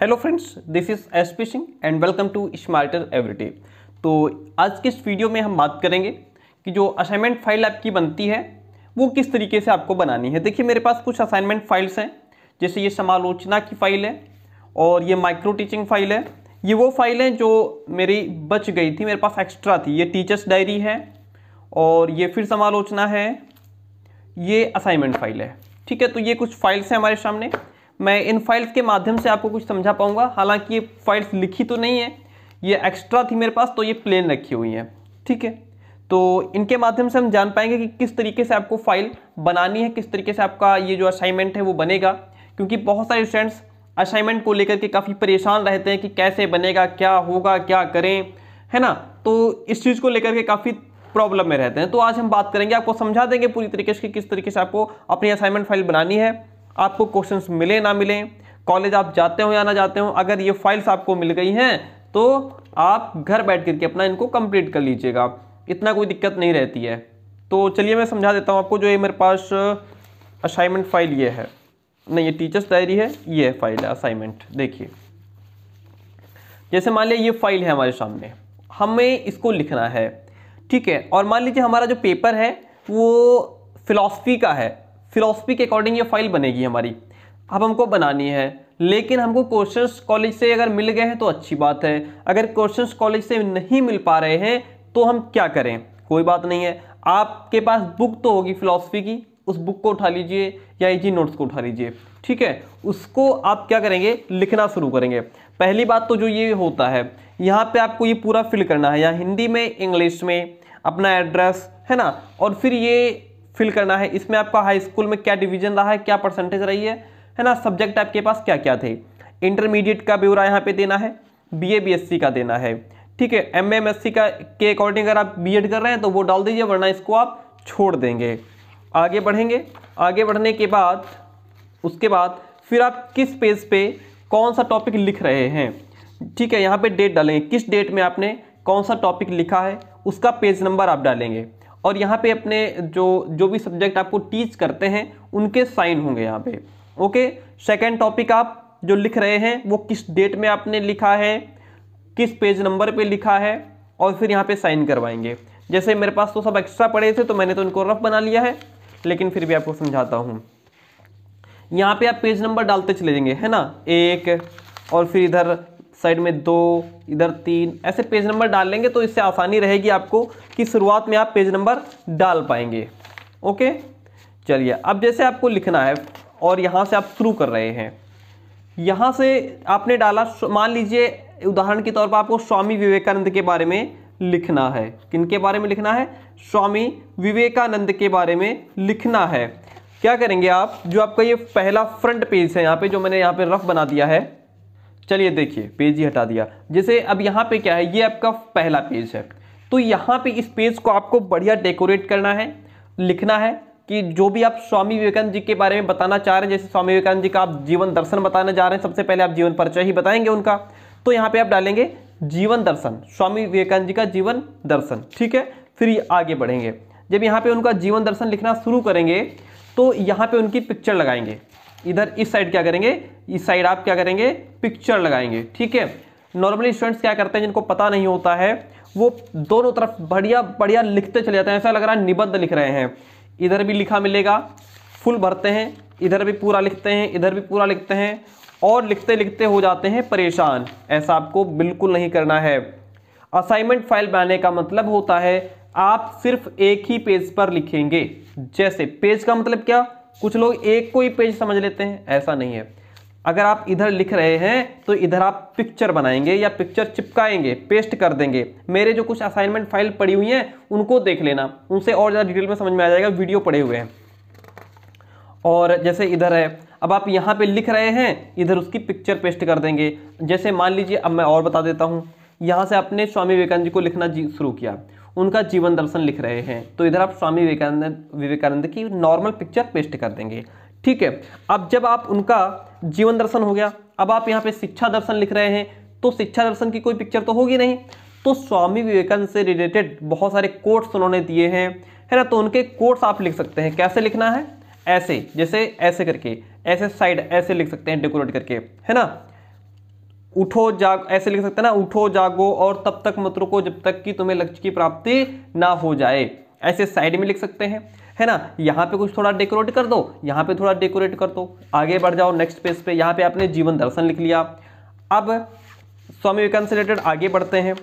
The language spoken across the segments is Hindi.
hello friends this is S P Singh and welcome to smarter everyday तो आज के इस वीडियो में हम बात करेंगे कि जो असाइनमेंट फाइल आपकी बनती है वो किस तरीके से आपको बनानी है देखिए मेरे पास कुछ असाइनमेंट फाइल्स हैं जैसे ये समालोचना की फाइल है और ये माइक्रो टीचिंग फाइल है ये वो फाइल है जो मेरी बच गई थी मेरे पास एक्स्ट्रा थी ये टीचर्स डायरी है और ये फिर समालोचना है ये असाइनमेंट फाइल है ठीक है तो ये कुछ फाइल्स हैं हमारे सामने मैं इन फाइल्स के माध्यम से आपको कुछ समझा पाऊंगा हालांकि ये फाइल्स लिखी तो नहीं है ये एक्स्ट्रा थी मेरे पास तो ये प्लेन रखी हुई हैं ठीक है तो इनके माध्यम से हम जान पाएंगे कि किस तरीके से आपको फाइल बनानी है किस तरीके से आपका ये जो असाइनमेंट है वो बनेगा क्योंकि बहुत सारे स्टूडेंट्स असाइनमेंट को लेकर के काफ़ी परेशान रहते हैं कि कैसे बनेगा क्या होगा क्या करें है ना तो इस चीज़ को लेकर के काफ़ी प्रॉब्लम में रहते हैं तो आज हम बात करेंगे आपको समझा देंगे पूरी तरीके से किस तरीके से आपको अपनी असाइनमेंट फाइल बनानी है आपको क्वेश्चंस मिले ना मिले कॉलेज आप जाते हो या ना जाते हो अगर ये फाइल्स आपको मिल गई हैं तो आप घर बैठ करके अपना इनको कंप्लीट कर लीजिएगा इतना कोई दिक्कत नहीं रहती है तो चलिए मैं समझा देता हूँ आपको जो ये मेरे पास असाइनमेंट फाइल ये है नहीं ये टीचर्स डायरी है ये है फाइल है असाइनमेंट देखिए जैसे मान लिया ये फाइल है हमारे सामने हमें इसको लिखना है ठीक है और मान लीजिए हमारा जो पेपर है वो फिलासफी का है फिलोसफी के अकॉर्डिंग ये फाइल बनेगी हमारी अब हमको बनानी है लेकिन हमको क्वेश्चंस कॉलेज से अगर मिल गए हैं तो अच्छी बात है अगर क्वेश्चंस कॉलेज से नहीं मिल पा रहे हैं तो हम क्या करें कोई बात नहीं है आपके पास बुक तो होगी फिलोसफी की उस बुक को उठा लीजिए या जी e नोट्स को उठा लीजिए ठीक है उसको आप क्या करेंगे लिखना शुरू करेंगे पहली बात तो जो ये होता है यहाँ पे आपको ये पूरा फिल करना है या हिंदी में इंग्लिश में अपना एड्रेस है ना और फिर ये फिल करना है इसमें आपका हाई स्कूल में क्या डिवीजन रहा है क्या परसेंटेज रही है है ना सब्जेक्ट आपके पास क्या क्या थे इंटरमीडिएट का ब्यौरा यहाँ पे देना है B A B S C का देना है ठीक है एम एम एस सी का के अकॉर्डिंग अगर आप बी एड कर रहे हैं तो वो डाल दीजिए वरना इसको आप छोड़ देंगे आगे बढ़ेंगे आगे बढ़ने के बाद उसके बाद फिर आप किस पेज पे कौन सा टॉपिक लिख रहे हैं ठीक है यहाँ पर डेट डालेंगे किस डेट में आपने कौन सा टॉपिक लिखा है उसका पेज नंबर आप डालेंगे और यहाँ पे अपने जो जो भी सब्जेक्ट आपको टीच करते हैं उनके साइन होंगे यहाँ पे ओके सेकेंड टॉपिक आप जो लिख रहे हैं वो किस डेट में आपने लिखा है किस पेज नंबर पे लिखा है और फिर यहाँ पे साइन करवाएंगे जैसे मेरे पास तो सब एक्स्ट्रा पड़े थे तो मैंने तो इनको रफ बना लिया है लेकिन फिर भी आपको समझाता हूँ यहाँ पे आप पेज नंबर डालते चले जाएंगे है ना एक और फिर इधर साइड में दो इधर तीन ऐसे पेज नंबर डाल लेंगे तो इससे आसानी रहेगी आपको कि शुरुआत में आप पेज नंबर डाल पाएंगे ओके चलिए अब जैसे आपको लिखना है और यहाँ से आप शुरू कर रहे हैं यहाँ से आपने डाला मान लीजिए उदाहरण के तौर पर आपको स्वामी विवेकानंद के बारे में लिखना है किन के बारे में लिखना है स्वामी विवेकानंद के बारे में लिखना है क्या करेंगे आप जो आपका ये पहला फ्रंट पेज है यहाँ पे जो मैंने यहाँ पे रफ बना दिया है चलिए देखिए पेज ही हटा दिया जैसे अब यहाँ पे क्या है ये आपका पहला पेज है तो यहाँ पे इस पेज को आपको बढ़िया डेकोरेट करना है लिखना है कि जो भी आप स्वामी विवेकानंद जी के बारे में बताना चाह रहे हैं जैसे स्वामी विवेकानंद जी का आप जीवन दर्शन बताने जा रहे हैं सबसे पहले आप जीवन परिचय ही बताएंगे उनका तो यहाँ पे आप डालेंगे जीवन दर्शन स्वामी विवेकानंद जी का जीवन दर्शन ठीक है फिर आगे बढ़ेंगे जब यहाँ पे उनका जीवन दर्शन लिखना शुरू करेंगे तो यहाँ पे उनकी पिक्चर लगाएंगे इधर इस साइड क्या करेंगे इस साइड आप क्या करेंगे पिक्चर लगाएंगे ठीक है नॉर्मली स्टूडेंट्स क्या करते हैं जिनको पता नहीं होता है वो दोनों तरफ बढ़िया बढ़िया लिखते चले जाते हैं ऐसा लग रहा है निबद्ध लिख रहे हैं इधर भी लिखा मिलेगा फुल भरते हैं इधर भी पूरा लिखते हैं इधर भी पूरा लिखते हैं और लिखते लिखते हो जाते हैं परेशान ऐसा आपको बिल्कुल नहीं करना है असाइनमेंट फाइल बनाने का मतलब होता है आप सिर्फ एक ही पेज पर लिखेंगे जैसे पेज का मतलब क्या कुछ लोग एक को ही पेज समझ लेते हैं ऐसा नहीं है अगर आप इधर लिख रहे हैं तो इधर आप पिक्चर बनाएंगे या पिक्चर चिपकाएंगे पेस्ट कर देंगे मेरे जो कुछ असाइनमेंट फाइल पड़ी हुई हैं उनको देख लेना उनसे और ज़्यादा डिटेल में समझ में आ जाएगा वीडियो पड़े हुए हैं और जैसे इधर है अब आप यहाँ पे लिख रहे हैं इधर उसकी पिक्चर पेस्ट कर देंगे जैसे मान लीजिए अब मैं और बता देता हूँ यहाँ से आपने स्वामी विवेकानंद जी को लिखना शुरू किया उनका जीवन दर्शन लिख रहे हैं तो इधर आप स्वामी विवेकानंद विवेकानंद की नॉर्मल पिक्चर पेस्ट कर देंगे ठीक है अब जब आप उनका जीवन दर्शन हो गया अब आप यहाँ पे शिक्षा दर्शन लिख रहे हैं तो शिक्षा दर्शन की कोई पिक्चर तो होगी नहीं तो स्वामी विवेकानंद से रिलेटेड बहुत सारे कोट्स उन्होंने दिए हैं है ना तो उनके कोट्स आप लिख सकते हैं कैसे लिखना है ऐसे जैसे ऐसे करके ऐसे साइड ऐसे लिख सकते हैं डेकोरेट करके है ना उठो जाग ऐसे लिख सकते हैं ना उठो जागो और तब तक मत रुको जब तक कि तुम्हें लक्ष्य की प्राप्ति ना हो जाए ऐसे साइड में लिख सकते हैं है ना यहाँ पे कुछ थोड़ा डेकोरेट कर दो यहाँ पे थोड़ा डेकोरेट कर दो आगे बढ़ जाओ नेक्स्ट पेज पे यहाँ पे आपने जीवन दर्शन लिख लिया अब स्वामी विवेकानंद से रिलेटेड आगे बढ़ते हैं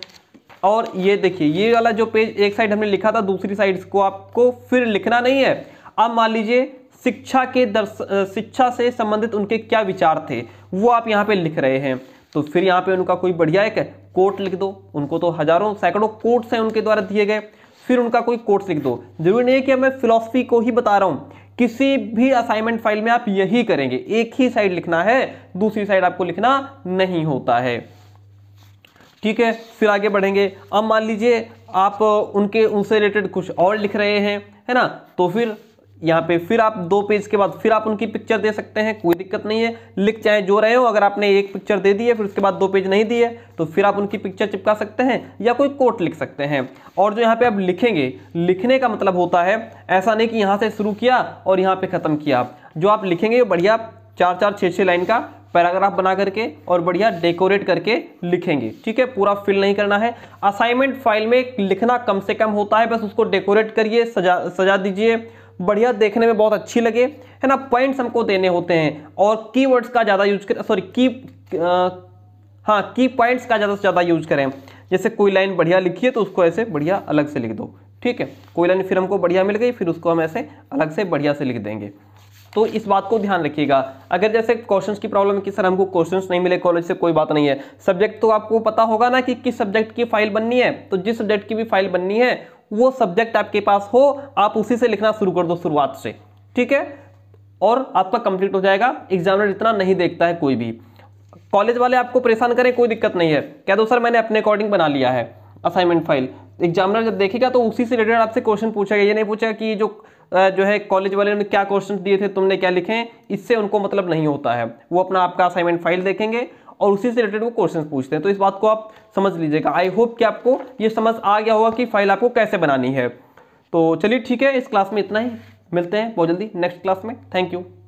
और ये देखिए ये वाला जो पेज एक साइड हमने लिखा था दूसरी साइड को आपको फिर लिखना नहीं है अब मान लीजिए शिक्षा के दर्श शिक्षा से संबंधित उनके क्या विचार थे वो आप यहाँ पे लिख रहे हैं तो फिर यहाँ पे उनका कोई बढ़िया एक कोट लिख दो उनको तो हजारों सैकड़ों कोट्स हैं उनके द्वारा दिए गए फिर उनका कोई कोर्स लिख दो जरूरी नहीं है कि मैं फिलोसफी को ही बता रहा हूँ किसी भी असाइनमेंट फाइल में आप यही करेंगे एक ही साइड लिखना है दूसरी साइड आपको लिखना नहीं होता है ठीक है फिर आगे बढ़ेंगे अब मान लीजिए आप उनके उनसे रिलेटेड कुछ और लिख रहे हैं है ना तो फिर यहाँ पे फिर आप दो पेज के बाद फिर आप उनकी पिक्चर दे सकते हैं कोई दिक्कत नहीं है लिख चाहे जो रहे हो अगर आपने एक पिक्चर दे दी है फिर उसके बाद दो पेज नहीं दिए तो फिर आप उनकी पिक्चर चिपका सकते हैं या कोई कोट लिख सकते हैं और जो यहाँ पे आप लिखेंगे लिखने का मतलब होता है ऐसा नहीं कि यहाँ से शुरू किया और यहाँ पर ख़त्म किया जो आप लिखेंगे बढ़िया चार चार छः छः लाइन का पैराग्राफ बना करके और बढ़िया डेकोरेट करके लिखेंगे ठीक है पूरा फिल नहीं करना है असाइनमेंट फाइल में लिखना कम से कम होता है बस उसको डेकोरेट करिए सजा सजा दीजिए बढ़िया देखने में बहुत अच्छी लगे है ना पॉइंट्स हमको देने होते हैं और कीवर्ड्स का ज़्यादा यूज करें सॉरी की आ, हाँ की पॉइंट्स का ज़्यादा से ज़्यादा यूज करें जैसे कोई लाइन बढ़िया लिखी है तो उसको ऐसे बढ़िया अलग से लिख दो ठीक है कोई लाइन फिर हमको बढ़िया मिल गई फिर उसको हम ऐसे अलग से बढ़िया से लिख देंगे तो इस बात को ध्यान रखिएगा अगर जैसे क्वेश्चंस की प्रॉब्लम है कि सर हमको क्वेश्चंस नहीं मिले कॉलेज से कोई बात नहीं है सब्जेक्ट तो आपको पता होगा ना कि किस सब्जेक्ट की फाइल बननी है तो जिस सब्जेक्ट की भी फाइल बननी है वो सब्जेक्ट आपके पास हो आप उसी से लिखना शुरू कर दो शुरुआत से ठीक है और आपका कंप्लीट हो जाएगा एग्जामिनर इतना नहीं देखता है कोई भी कॉलेज वाले आपको परेशान करें कोई दिक्कत नहीं है कह दो सर मैंने अपने अकॉर्डिंग बना लिया है असाइनमेंट फाइल एग्जामिनर जब देखेगा तो उसी से रिलेटेड आपसे क्वेश्चन पूछेगा ये नहीं पूछेगा कि जो जो है कॉलेज वाले ने क्या क्वेश्चन दिए थे तुमने क्या लिखे इससे उनको मतलब नहीं होता है वो अपना आपका असाइनमेंट फाइल देखेंगे और उसी से रिलेटेड वो क्वेश्चन पूछते हैं तो इस बात को आप समझ लीजिएगा आई होप कि आपको ये समझ आ गया होगा कि फाइल आपको कैसे बनानी है तो चलिए ठीक है इस क्लास में इतना ही मिलते हैं बहुत जल्दी नेक्स्ट क्लास में थैंक यू